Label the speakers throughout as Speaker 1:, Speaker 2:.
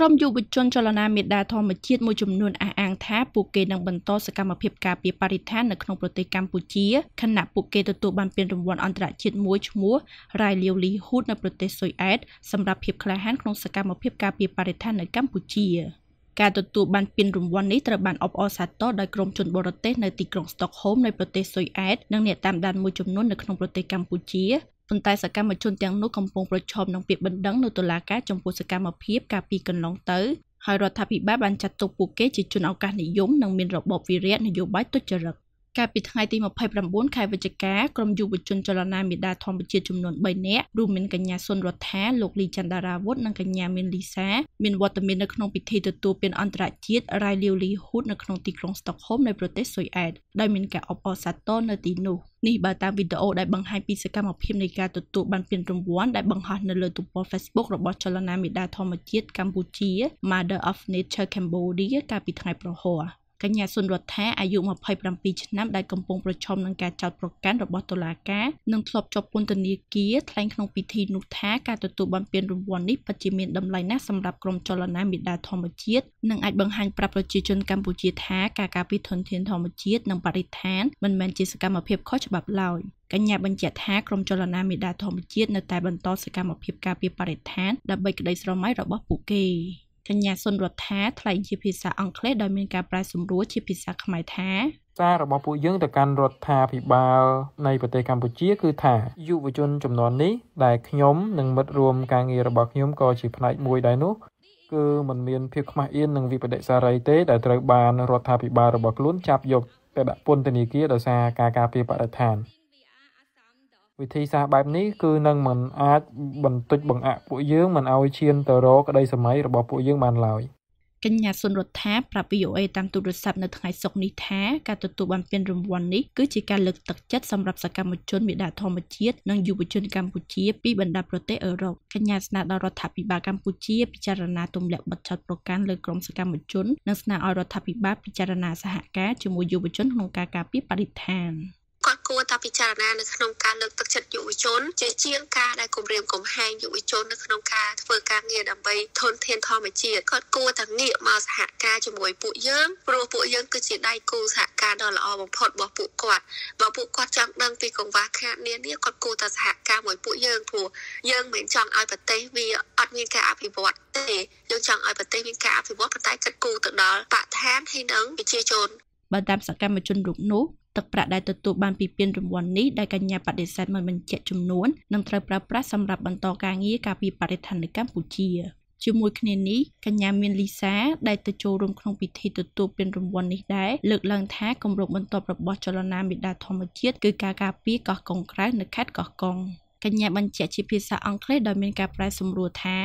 Speaker 1: ក្រមយុវជនចលនាមេដាធម្មជាតិមួយចំនួនអះអាងថាពួកគេនឹងបន្តសកម្មភាពការពារបរិស្ថាននៅក្នុងប្រទេសកម្ពុជាខណៈពួកគេទទួលបានពានរង្វាន់អន្តរជាតិមួយឈ្មោះ Rai Liu Li Hood នៅប្រទេសស៊ុយអែតសម្រាប់ភាពក្លាហានក្នុងសកម្មភាពការពារបរិស្ថាននៅកម្ពុជាការទទួលបានពានរង្វាន់នេះត្រូវបានអបអរសាទរដោយក្រុមជនបរទេសនៅទីក្រុងស្តុកហូមនៃប្រទេសស៊ុយអែតនិងអ្នកតាមដានមួយចំនួននៅក្នុងប្រទេសកម្ពុជាប៉ុន្តែសកម្មជនទាំងនោះកំពុងប្រឈមនឹងពាក្យបណ្ដឹងនៅតុលាការចំពោះសកម្មភាពកាលពីកន្លងទៅហើយរដ្ឋាភិបាលបានចាត់ទុកពួកគេជាជនឱកាសនិយមនិងមានរបបវិរៈនយោបាយទុច្ចរិតកាលពីថ្ងៃទី29ខែវិច្ឆិកាក្រុមយុវជនចលនាមេដាធម្មជាតិចំនួន3នាក់រួមមានកញ្ញាសុនរដ្ឋាលោកលីចន្ទរាវុធនិងកញ្ញាមានលីសាមានវត្តមាននៅក្នុងពិធីទទួលពានអន្តរជាតិ Rai Liu Li Hood នៅក្នុងទីក្រុង Stockholm នៃប្រទេសស៊ុយអែតដោយមានការអបអរសាទរនៅទីនោះនេះបើតាមវីដេអូដែលបង្ហាញពីសកម្មភាពនៃការទទួលបានពានរង្វាន់ដែលបង្ហោះនៅលើទំព័រ Facebook របស់ចលនាមេដាធម្មជាតិកម្ពុជា Mother of Nature Cambodia កាលពីថ្ងៃប្រហោះកញ្ញាសុនរដ្ឋាអាយុ27ឆ្នាំដែលកំពុងប្រឈមនឹងការចោទប្រកាន់របស់តុលាការនិងធ្លាប់ជាប់ពន្ធនាគារថ្លែងក្នុងពិធីនោះថាការទទួលបានពានរង្វាន់នេះពិតជាមានតម្លៃណាស់សម្រាប់ក្រុមចលនាមេដាធម្មជាតិនិងអាចបង្ហាញប្រាប់ប្រជាជនកម្ពុជាថាការការពារធនធានធម្មជាតិនិងបរិស្ថានមិនមែនជាសកម្មភាពខុសច្បាប់ឡើយកញ្ញាបញ្ជាក់ថាក្រមចលនាមេដាធម្មជាតិនៅតែបន្តសកម្មភាពការពារបរិស្ថានដើម្បីក្តីស្រមៃរបស់ពួកគេ។កញ្ញាសុនរដ្ឋាថ្លែងជាភាសា អង់គ្លេសដោយមានការប្រែសម្រួលជាភាសាខ្មែរថា
Speaker 2: សាររបស់ពួកយើងទៅកាន់រដ្ឋាភិបាលនៃប្រទេសកម្ពុជា គឺថាយុវជនចំនួននេះដែលខ្ញុំនិងមិត្តរួមការងាររបស់ខ្ញុំក៏ជាផ្នែកមួយដែរនោះគឺมันមានភាពខ្មាស់អៀននឹងវិបដិសារីទេដែលត្រូវបានរដ្ឋាភិបាលរបស់ខ្លួនចាប់យកទៅដាក់ពន្ធនាគារដោយសារការការពារបរិស្ថានវិធីសាស្ត្របែបនេះគឺនឹងមិនអាចបន្តិចបង្អាក់ពួកយើងមិនឲ្យឈានទៅរកក្តីសម័យរបស់ពួកយើងបានឡើយ
Speaker 1: កញ្ញាសុនរដ្ឋាប្រាប់ VOA តាមទូរស័ព្ទនៅថ្ងៃសុក្រនេះថាការទទួលបានពានរង្វាន់នេះគឺជាការលើកទឹកចិត្តសម្រាប់សកម្មជនមេដាធម្មជាតិនិងយុវជនកម្ពុជាពីបណ្ដាប្រទេសអឺរ៉ុបកញ្ញាស្នើដល់រដ្ឋាភិបាលកម្ពុជាពិចារណាទម្លាក់បទចោទប្រកាន់លើក្រុមសកម្មជននិងស្នើឲ្យរដ្ឋាភិបាលពិចារណាសហការជាមួយយុវជនក្នុងការការពារបរិស្ថាន។គួរតែពិចារណានៅក្នុងការលើកទឹកចិត្តយុវជនជាជាងការដែលគម្រាមកំហែងយុវជននៅក្នុងការធ្វើការងារដើម្បីធនធានធម្មជាតិគាត់គួរតែងាកមកសហការជាមួយពួកយើងព្រោះពួកយើងគឺជាដៃគូសហការដ៏ល្អបំផុតរបស់ពួកគាត់បើពួកគាត់ចង់ដឹងពីកង្វះខាតនានាគាត់គួរតែសហការជាមួយពួកយើងព្រោះយើងមិនចង់ឲ្យប្រទេសវាអត់មានការអភិវឌ្ឍទេយើងចង់ឲ្យប្រទេសមានការអភិវឌ្ឍប៉ុន្តែគិតគូរទៅដល់បរិស្ថានហើយនិងប្រជាជនបើតាមសកម្មជនរូបនោះទឹកប្រាក់ដែលទទួលបានពីពានរង្វាន់នេះដែលកញ្ញាបដិសេធមិនបញ្ជាក់ចំនួននឹងត្រូវប្រើប្រាស់សម្រាប់បន្តការងារការពារបរិស្ថាននៅកម្ពុជាជាមួយគ្នានេះកញ្ញាមានលីសា ដែលទៅចូលរួមក្នុងពិធីទទួលពានរង្វាន់នេះដែរលើកឡើងថាគម្រោងបន្ទាប់របស់ចលនាមេដាធម្មជាតិគឺការការពារកោះកុងក្រៅនៅខេត្តកោះកុងកញ្ញាបញ្ជាក់ជាភាសាអង់គ្លេសដោយមានការប្រែសម្រួលថា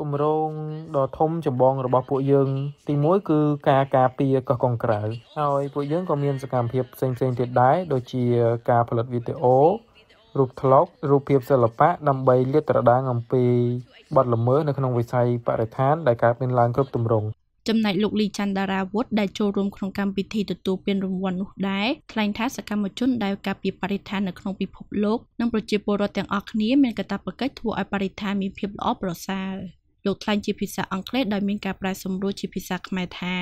Speaker 2: គម្រោងដ៏ធំចម្បងរបស់ពួកយើង ទី1គឺការការពារកោះកុងក្រៅហើយពួកយើងក៏មានសកម្មភាពផ្សេងៗទៀតដែរដូចជាការផលិតវីដេអូរូបថ្លុករូបភាពសិល្បៈដើម្បីលាតត្រដាងអំពីបទល្មើសនៅក្នុងវិស័យបរិស្ថានដែលកើតមានឡើងគ្រប់ទម្រង់
Speaker 1: ចំណែកលោកលីច័ន្ទដារាវុធដែលចូលរួមក្នុងកម្មវិធីទទួលពានរង្វាន់នោះដែរថ្លែងថាសកម្មជនដែលការពារបរិស្ថាននៅក្នុងពិភពលោកនិងប្រជាពលរដ្ឋទាំងអស់គ្នាមានកាតព្វកិច្ចធ្វើឲ្យបរិស្ថានមានភាពល្អប្រសើរ។លោកថ្លែងជាភាសាអង់គ្លេសដោយមានការប្រែសម្រួលជាភាសាខ្មែរថា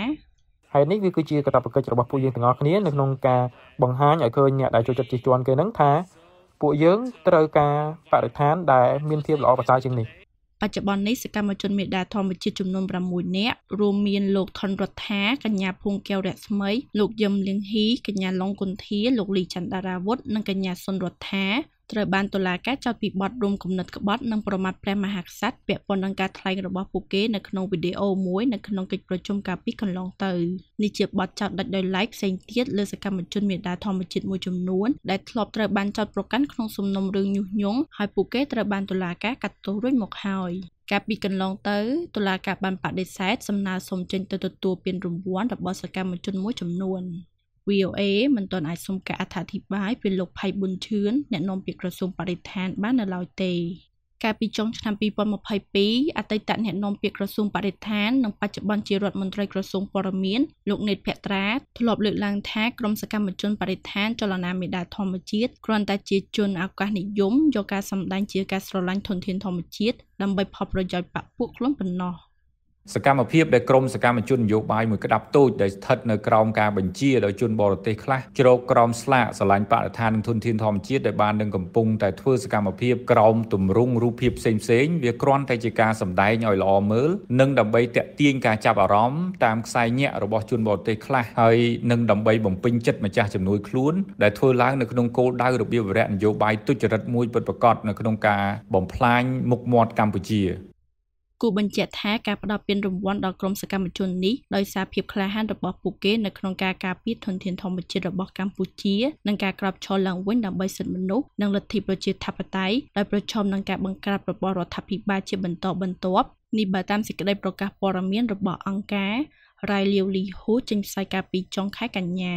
Speaker 2: ហើយនេះវាគឺជាកាតព្វកិច្ចរបស់ពួកយើងទាំងអស់គ្នានៅក្នុងការបង្ហាញឲ្យឃើញអ្នកដែលចូលចិត្តជិះជាន់គេហ្នឹងថាពួកយើងត្រូវការបរិស្ថានដែលមានភាពល្អប្រសើរជាងនេះ
Speaker 1: បច្ចុប្បន្ននេះសកម្មជនមេដាធម្មជាតិចំនួន6នាក់រួមមានលោកថនរដ្ឋាកញ្ញាភួងកែវរស្មីលោកយឹមលៀងហ៊ីកញ្ញាឡុងគុន្ធាលោកលីច័ន្ទដារាវុធនិងកញ្ញាសុនរដ្ឋាត្រូវបានតុលាការចោទពីបទរួមគំនិតក្បត់និងប្រមាថព្រះមហាក្សត្រពាក់ព័ន្ធនឹងការថ្លែងរបស់ពួកគេនៅក្នុងវីដេអូមួយនៅក្នុងកិច្ចប្រជុំកាលពីកន្លងទៅនេះជាបទចោទដាច់ដោយឡែកផ្សេងទៀតលើសកម្មជនមេដាធម្មជាតិមួយចំនួនដែលធ្លាប់ត្រូវបានចោទប្រកាន់ក្នុងសំណុំរឿងញុះញង់ហើយពួកគេត្រូវបានតុលាការកាត់ទោសរួចមកហើយកាលពីកន្លងទៅតុលាការបានបដិសេធសំណើសុំចេញទៅទទួលពានរង្វាន់របស់សកម្មជនមួយចំនួន VOA មិនទាន់អាចសុំការអត្ថាធិប្បាយពីលោកផៃប៊ុនឈឿនអ្នកនាំពាក្យក្រសួងបរិស្ថានបាននៅឡើយទេកាលពីចុងឆ្នាំ2022អតីតអ្នកនាំពាក្យក្រសួងបរិស្ថាននិងបច្ចុប្បន្នជារដ្ឋមន្ត្រីក្រសួងព័ត៌មានលោកនេតភត្រាធ្លាប់លើកឡើងថាក្រមសកម្មជនបរិស្ថានចលនាមេដាធម្មជាតិគ្រាន់តែជាជនឱកាសនិយមយកការសម្ដែងជាការស្រឡាញ់ធនធានធម្មជាតិដើម្បីផលប្រយោជន៍បពពួកខ្លួនប៉ុណ្ណោះ។
Speaker 2: សកម្មភាពដែលក្រមសកម្មជននយោបាយមួយក្តាប់តូចដែលស្ថិតនៅក្រោមការបញ្ជាដោយជនបរទេសខ្លះជ្រោកក្រោមស្លាកស្រឡាញ់បរិស្ថាននិងធនធានធម្មជាតិដែលបាននឹងកំពុងតែធ្វើសកម្មភាពក្រោមទម្រង់រូបភាពផ្សេងផ្សេងវាគ្រាន់តែជាការសម្ដែងឲ្យល្អមើលនិងដើម្បីតាក់ទាញការចាប់អារម្មណ៍តាមខ្សែញាក់របស់ជនបរទេសខ្លះហើយនិងដើម្បីបំពេញចិត្តម្ចាស់ជំនួយខ្លួនដែលធ្វើឡើងនៅក្នុងគោលដៅរបៀបវរៈនយោបាយទុច្ចរិតមួយពិតប្រាកដនៅក្នុងការបំផ្លាញមុខមាត់កម្ពុជា
Speaker 1: គូបញ្ជាក់ថាការផ្តល់ពានរង្វាន់ដល់ក្រុមសកម្មជននេះដោយសារភាពក្លាហានរបស់ពួកគេនៅក្នុងការការពារធនធានធម្មជាតិរបស់កម្ពុជានិងការក្របឈរឡើងវិញដើម្បីសិទ្ធិមនុស្សនិងលទ្ធិប្រជាធិបតេយ្យដោយប្រឈមនឹងការបង្ក្រាបរបស់រដ្ឋាភិបាលជាបន្តបន្ទាប់នេះបើតាមសេចក្តីប្រកាសព័ត៌មានរបស់អង្គការ Rai Liu Li Hu ចេញផ្សាយកាលពីចុងខែកញ្ញា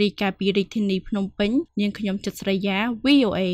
Speaker 1: រីកាពីរាជធានីភ្នំពេញនាងខ្ញុំចិត្តស្រីយ៉ា VOA